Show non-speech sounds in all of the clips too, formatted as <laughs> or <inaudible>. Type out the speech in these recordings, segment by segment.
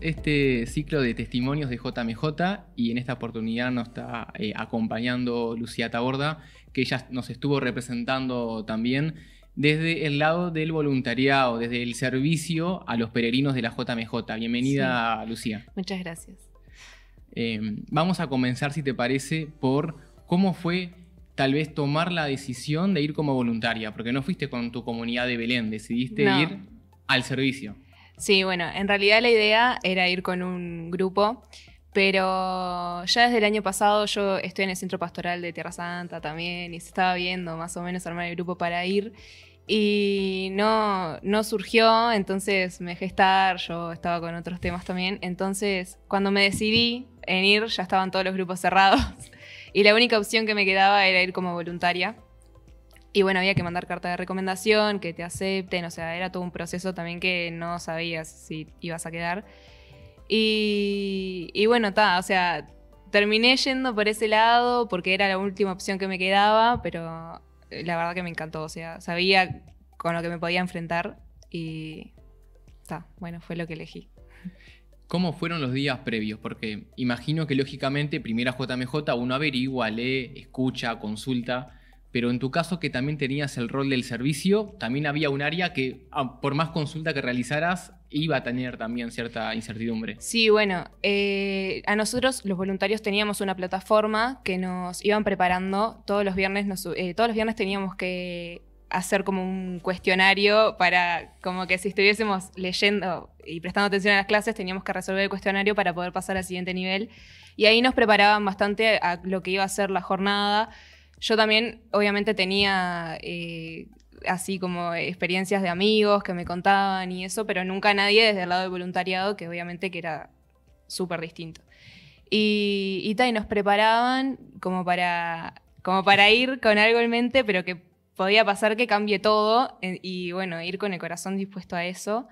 este ciclo de testimonios de JMJ y en esta oportunidad nos está eh, acompañando Lucía Taborda, que ella nos estuvo representando también desde el lado del voluntariado, desde el servicio a los peregrinos de la JMJ. Bienvenida, Lucía. Muchas gracias. Em, vamos a comenzar, si te parece, por cómo fue tal vez tomar la decisión de ir como voluntaria, porque no fuiste con tu comunidad de Belén, decidiste ir al servicio. Sí, bueno, en realidad la idea era ir con un grupo, pero ya desde el año pasado yo estoy en el Centro Pastoral de Tierra Santa también y se estaba viendo más o menos armar el grupo para ir y no, surgió, entonces me dejé estar, yo estaba con otros temas también, entonces cuando me decidí en ir ya estaban todos los grupos cerrados <laughs> y la única opción que me quedaba era ir como voluntaria. Y bueno, había que mandar carta de recomendación, que te acepten, o sea, era todo un proceso también que no sabías si ibas a quedar. Y, bueno, está, o sea, terminé yendo por ese lado porque era la última opción que me quedaba, pero eh, la verdad que me encantó, o sea, sabía con lo que me podía enfrentar y está, bueno, fue lo que elegí. ¿Cómo fueron los días previos? Porque imagino que lógicamente primera JMJ uno averigua, lee, escucha, consulta pero en tu caso que también tenías el rol del servicio, también había un área que ah, por más consulta que realizaras iba a tener también cierta incertidumbre. Sí, bueno, eh, a nosotros los voluntarios teníamos una plataforma que nos iban preparando todos los viernes, eh, todos los viernes teníamos que hacer como un cuestionario para como que si estuviésemos leyendo y prestando atención a las clases teníamos que resolver el cuestionario para poder pasar al siguiente nivel y ahí nos preparaban bastante a lo que iba a ser la jornada yo también, obviamente, tenía eh, así como experiencias de amigos que me contaban y eso, pero nunca nadie desde el lado del voluntariado, que obviamente que era súper distinto. Y, y, nos preparaban como para, como para ir con algo en mente, pero que podía pasar que cambie todo eh, y bueno, ir con el corazón dispuesto a eso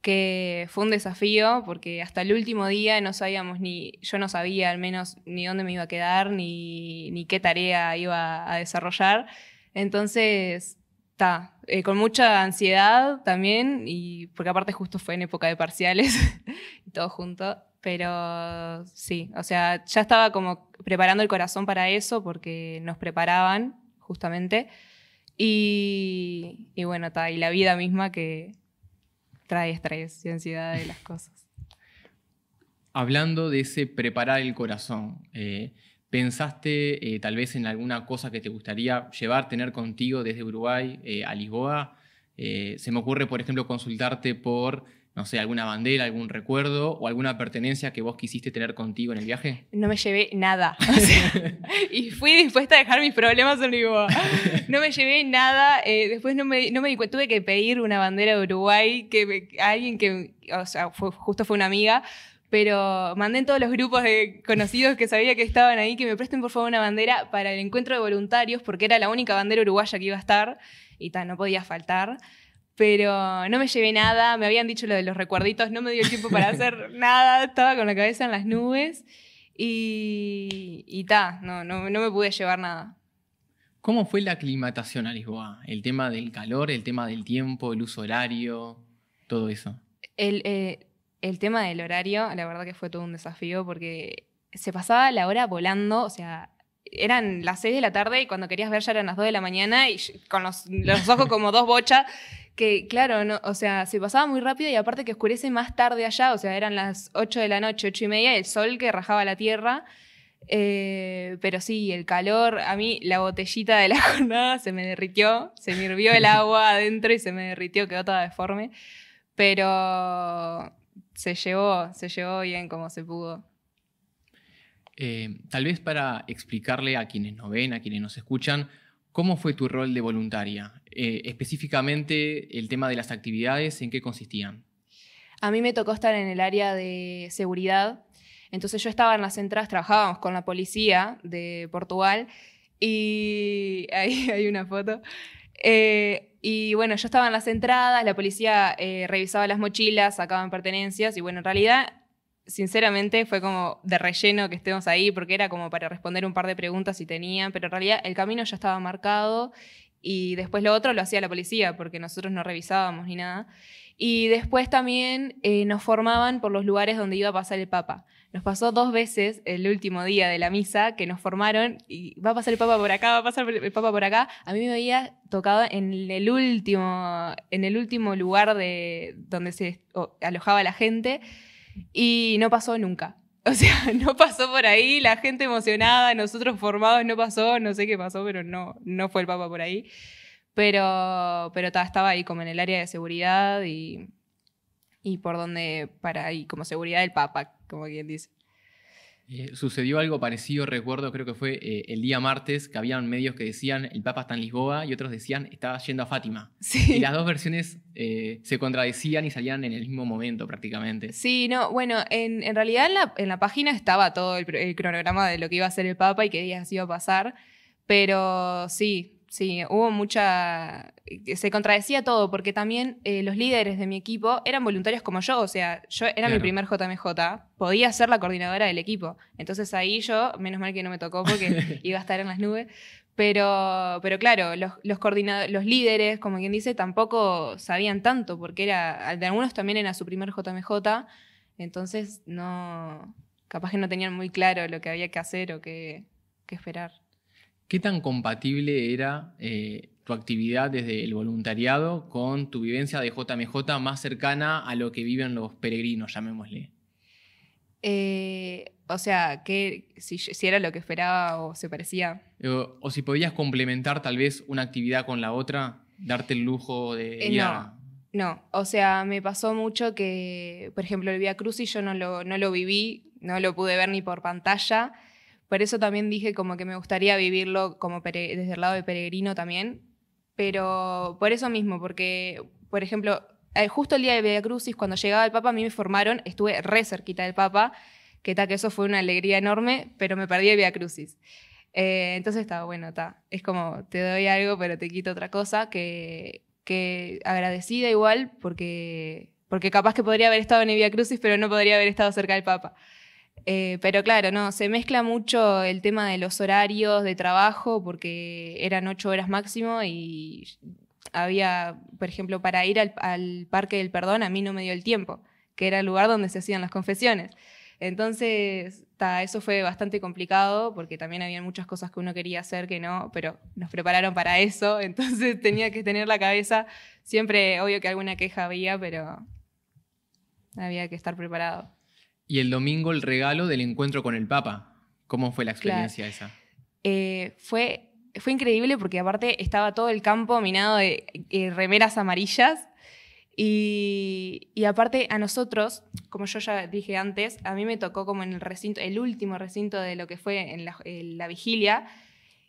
que fue un desafío porque hasta el último día no sabíamos ni, yo no sabía al menos ni dónde me iba a quedar, ni, qué tarea iba a desarrollar. Entonces, está, eh, con mucha ansiedad también, y porque aparte justo fue en época de parciales <laughs> y todo junto, pero sí, o sea, ya estaba como preparando el corazón para eso porque nos preparaban justamente. Y, y bueno, está, y la vida misma que, trae traes, y de las cosas. Hablando de ese preparar el corazón, eh, ¿pensaste eh, tal vez en alguna cosa que te gustaría llevar, tener contigo desde Uruguay eh, a Lisboa? se me ocurre, por ejemplo, consultarte por no sé, alguna bandera, algún recuerdo o alguna pertenencia que vos quisiste tener contigo en el viaje? No me llevé nada. <laughs> y fui dispuesta a dejar mis problemas en Lisboa. No me llevé nada. Eh, después no me, no tuve que pedir una bandera de Uruguay que a alguien que, o sea, justo fue una amiga. Pero mandé en todos los grupos de conocidos que sabía que estaban ahí que me presten por favor una bandera para el encuentro de voluntarios, porque era la única bandera uruguaya que iba a estar y tal, no podía faltar pero no me llevé nada, me habían dicho lo de los recuerditos, no me dio tiempo para hacer <laughs> nada, estaba con la cabeza en las nubes y, y ta, no, no, me pude llevar nada. ¿Cómo fue la aclimatación a Lisboa? El tema del calor, el tema del tiempo, el uso horario, todo eso. Eh, el, tema del horario, la verdad que fue todo un desafío porque se pasaba la hora volando, o sea, eran las 6 de la tarde y cuando querías ver ya eran las 2 de la mañana y con los, los ojos como dos bochas que claro, o sea, se pasaba muy rápido y aparte que oscurece más tarde allá, o sea, eran las 8 de la noche, 8 y media, el sol que rajaba la tierra. Eh, pero sí, el calor, a mí la botellita de la <laughs> jornada se me derritió, se me hirvió el agua adentro y se me derritió, quedó toda deforme. Pero se llevó, se llevó bien como se pudo. Eh, tal vez para explicarle a quienes no ven, a quienes nos escuchan, ¿cómo fue tu rol de voluntaria? Eh, específicamente el tema de las actividades, ¿en qué consistían? A mí me tocó estar en el área de seguridad, entonces yo estaba en las entradas, trabajábamos con la policía de Portugal y <laughs> ahí hay una foto. Eh, y bueno, yo estaba en las entradas, la policía eh, revisaba las mochilas, sacaban pertenencias y bueno, en realidad, sinceramente, fue como de relleno que estemos ahí porque era como para responder un par de preguntas si tenían, pero en realidad el camino ya estaba marcado y después lo otro lo hacía la policía, porque nosotros no revisábamos ni nada. Y después también eh, nos formaban por los lugares donde iba a pasar el Papa. Nos pasó dos veces el último día de la misa que nos formaron y va a pasar el Papa por acá, va a pasar el Papa por acá. A mí me había tocado en el último, en el último lugar de, donde se alojaba la gente y no pasó nunca. O sea, <laughs> no pasó por ahí, la gente emocionada, nosotros formados no pasó, no sé qué pasó, pero no, no fue el Papa por ahí. Pero, pero estaba ahí como en el área de seguridad y, y por donde, para ahí, como seguridad del Papa, como quien dice. Eh, sucedió algo parecido, recuerdo, creo que fue eh, el día martes, que habían medios que decían el Papa está en Lisboa y otros decían estaba yendo a Fátima. Y las dos versiones eh, se contradecían y salían en el mismo momento prácticamente. Sí, no, bueno, en, realidad en la, página estaba todo el, el, cronograma de lo que iba a hacer el Papa y qué días iba a pasar, pero sí, Sí, hubo mucha... Eh, se contradecía todo, porque también eh, los líderes de mi equipo eran voluntarios como yo, o sea, yo era mi primer JMJ, podía ser la coordinadora del equipo. Entonces ahí yo, menos mal que no me tocó porque <laughs> iba a estar en las nubes, pero, claro, los, los líderes, como quien dice, tampoco sabían tanto, porque era, de algunos también era su primer JMJ, entonces no, capaz que no tenían muy claro lo que había que hacer o qué, qué esperar. ¿Qué tan compatible era eh, tu actividad desde el voluntariado con tu vivencia de JMJ más cercana a lo que viven los peregrinos, llamémosle? Eh, o sea, que si, era lo que esperaba o se parecía. Eh, o, si podías complementar tal vez una actividad con la otra, darte el lujo de... ir no, a... no, o sea, me pasó mucho que, por ejemplo, el Via Crucis yo no lo, no lo viví, no lo pude ver ni por pantalla. Por eso también dije como que me gustaría vivirlo como desde el lado de peregrino también. Pero por eso mismo, porque, por ejemplo, eh, justo el día de Via Crucis, cuando llegaba el Papa, a mí me formaron, estuve re cerquita del Papa, que tal que eso fue una alegría enorme, pero me perdí el Via Crucis. Eh, entonces estaba bueno, está. Es como te doy algo, pero te quito otra cosa, que, que agradecida igual, porque, porque capaz que podría haber estado en el Via Crucis, pero no podría haber estado cerca del Papa. Eh, pero claro, no, se mezcla mucho el tema de los horarios de trabajo, porque eran ocho horas máximo y había, por ejemplo, para ir al, Parque del Perdón, a mí no me dio el tiempo, que era el lugar donde se hacían las confesiones. Entonces, eso fue bastante complicado porque también había muchas cosas que uno quería hacer que no, pero nos prepararon para eso, <laughs> entonces tenía que tener la cabeza. Siempre, obvio que alguna queja había, pero había que estar preparado. Y el domingo el regalo del encuentro con el Papa. ¿Cómo fue la experiencia esa? Eh, fue, fue increíble porque aparte estaba todo el campo minado de eh, remeras amarillas. Y, aparte a nosotros, como yo ya dije antes, a mí me tocó como en el recinto, el último recinto de lo que fue en la, la vigilia,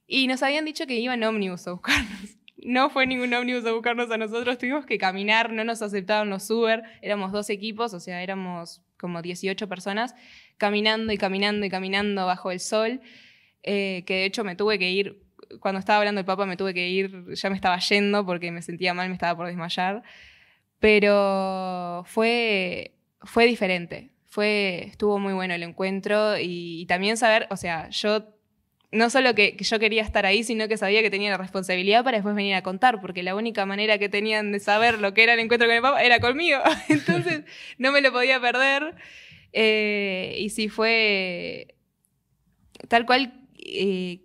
y nos habían dicho que iban ómnibus a buscarnos. No fue ningún ómnibus a buscarnos a nosotros, tuvimos que caminar, no nos aceptaron los Uber, éramos dos equipos, o sea, éramos como 18 personas, caminando y caminando y caminando bajo el sol, eh, que de hecho me tuve que ir, cuando estaba hablando el Papa me tuve que ir, ya me estaba yendo porque me sentía mal, me estaba por desmayar, pero fue, fue diferente, fue, estuvo muy bueno el encuentro y también saber, o sea, yo no solo que, yo quería estar ahí, sino que sabía que tenía la responsabilidad para después venir a contar, porque la única manera que tenían de saber lo que era el encuentro con el Papa era conmigo. <laughs> Entonces no me lo podía perder. Eh, y si fue tal cual eh,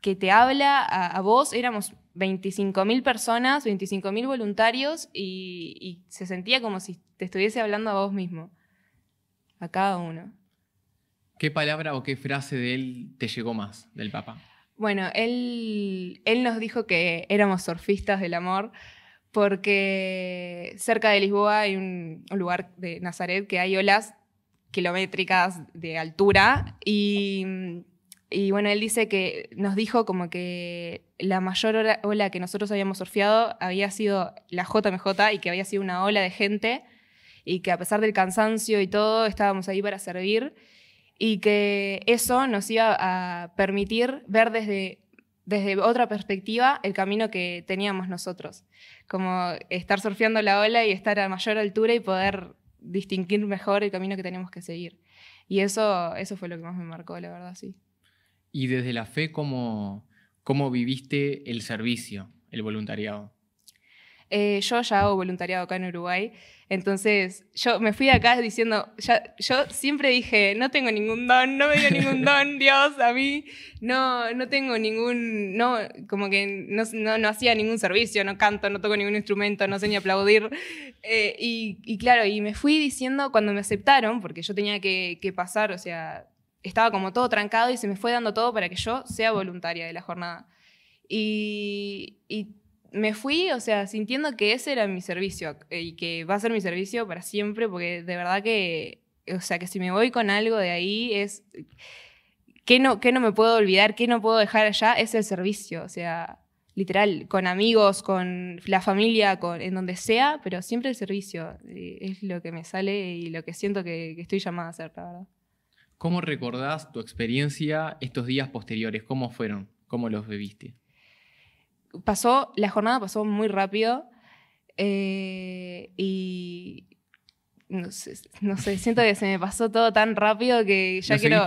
que te habla a, vos, éramos 25.000 personas, 25.000 voluntarios y se sentía como si te estuviese hablando a vos mismo, a cada uno. ¿Qué palabra o qué frase de él te llegó más, del Papa? Bueno, él, él nos dijo que éramos surfistas del amor porque cerca de Lisboa hay un, lugar de Nazaret que hay olas kilométricas de altura y, bueno, él dice que nos dijo como que la mayor ola, que nosotros habíamos surfeado había sido la JMJ y que había sido una ola de gente y que a pesar del cansancio y todo estábamos ahí para servir y que eso nos iba a permitir ver desde, desde otra perspectiva el camino que teníamos nosotros, como estar surfeando la ola y estar a mayor altura y poder distinguir mejor el camino que tenemos que seguir. Y eso, eso fue lo que más me marcó, la verdad, sí. Y desde la fe, ¿cómo, cómo viviste el servicio, el voluntariado? Eh, yo ya hago voluntariado acá en Uruguay, entonces yo me fui acá diciendo, ya, yo siempre dije, no tengo ningún don, no me dio ningún <laughs> don, Dios, a mí, no, no tengo ningún, no, como que no, no, no hacía ningún servicio, no canto, no toco ningún instrumento, no sé ni aplaudir. Eh, y, claro, y me fui diciendo cuando me aceptaron, porque yo tenía que, pasar, o sea, estaba como todo trancado y se me fue dando todo para que yo sea voluntaria de la jornada. Y, y me fui, o sea, sintiendo que ese era mi servicio eh, y que va a ser mi servicio para siempre, porque de verdad que, o sea, que si me voy con algo de ahí es, ¿qué no, me puedo olvidar? ¿Qué no puedo dejar allá? Es el servicio, o sea, literal, con amigos, con la familia, en donde sea, pero siempre el servicio eh, es lo que me sale y lo que siento que, que estoy llamada a hacer, la verdad. ¿Cómo recordás tu experiencia estos días posteriores? ¿Cómo fueron? ¿Cómo los viviste? pasó, la jornada pasó muy rápido eh, y no sé, siento que se me pasó todo tan rápido que ya quiero...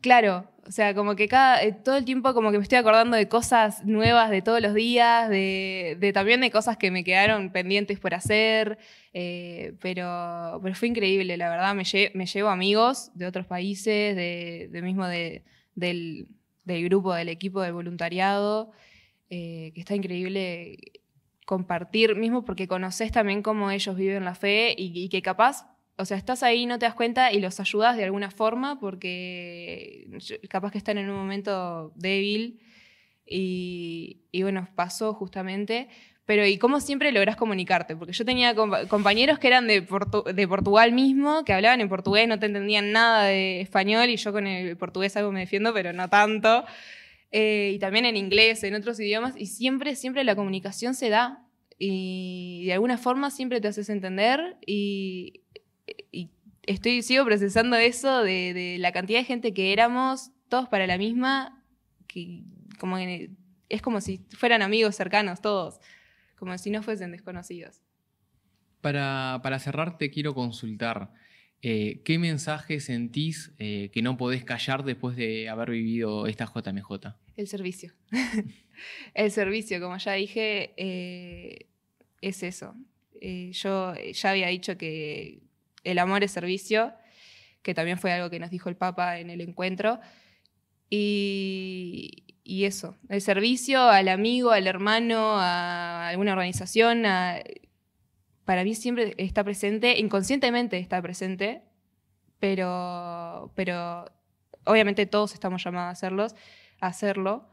Claro, o sea, como que cada, eh, todo el tiempo como que me estoy acordando de cosas nuevas de todos los días, de, también de cosas que me quedaron pendientes por hacer, eh, pero, pero fue increíble, la verdad, me, llevo amigos de otros países, del mismo del, del grupo, del equipo del voluntariado. Eh, que está increíble compartir mismo porque conoces también cómo ellos viven la fe y, que capaz, o sea, estás ahí, no te das cuenta y los ayudas de alguna forma porque capaz que están en un momento débil y, bueno, pasó justamente. Pero ¿y cómo siempre logras comunicarte? Porque yo tenía compañeros que eran de, de Portugal mismo, que hablaban en portugués, no te entendían nada de español y yo con el portugués algo me defiendo, pero no tanto. Eh, y también en inglés, en otros idiomas, y siempre, siempre la comunicación se da y de alguna forma siempre te haces entender y, estoy, sigo procesando eso de, la cantidad de gente que éramos, todos para la misma, que como es como si fueran amigos cercanos todos, como si no fuesen desconocidos. Para, para cerrar te quiero consultar, eh, ¿Qué mensaje sentís eh, que no podés callar después de haber vivido esta JMJ? El servicio. <laughs> el servicio, como ya dije, eh, es eso. yo ya había dicho que el amor es servicio, que también fue algo que nos dijo el Papa en el encuentro. Y, y eso, el servicio al amigo, al hermano, a alguna organización, a, para mí siempre está presente, inconscientemente está presente, pero, pero obviamente todos estamos llamados a, hacerlos, hacerlo,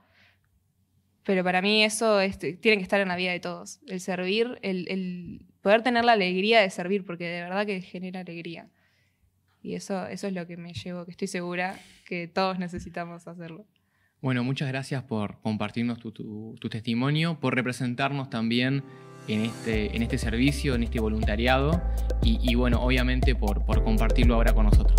pero para mí eso tiene que estar en la vida de todos, el servir, el, poder tener la alegría de servir, porque de verdad que genera alegría. Y eso, eso es lo que me llevo, que estoy segura que todos necesitamos hacerlo. Bueno, muchas gracias por compartirnos tu testimonio, por representarnos también en este, en este servicio, en este voluntariado y, bueno, obviamente por, por compartirlo ahora con nosotros.